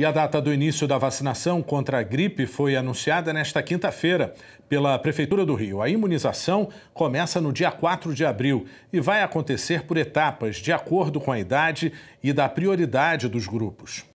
E a data do início da vacinação contra a gripe foi anunciada nesta quinta-feira pela Prefeitura do Rio. A imunização começa no dia 4 de abril e vai acontecer por etapas, de acordo com a idade e da prioridade dos grupos.